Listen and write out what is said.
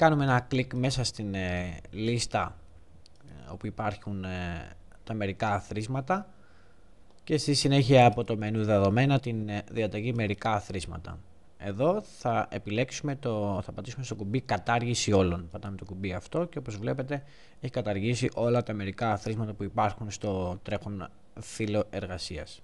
Κάνουμε ένα κλικ μέσα στην ε, λίστα ε, όπου υπάρχουν ε, τα μερικά αθροίσματα και στη συνέχεια από το μενού δεδομένα την διαταγή μερικά αθροίσματα. Εδώ θα επιλέξουμε το, θα πατήσουμε στο κουμπί κατάργηση όλων. Πατάμε το κουμπί αυτό και όπως βλέπετε έχει καταργήσει όλα τα μερικά αθροίσματα που υπάρχουν στο τρέχον φύλλο εργασίας.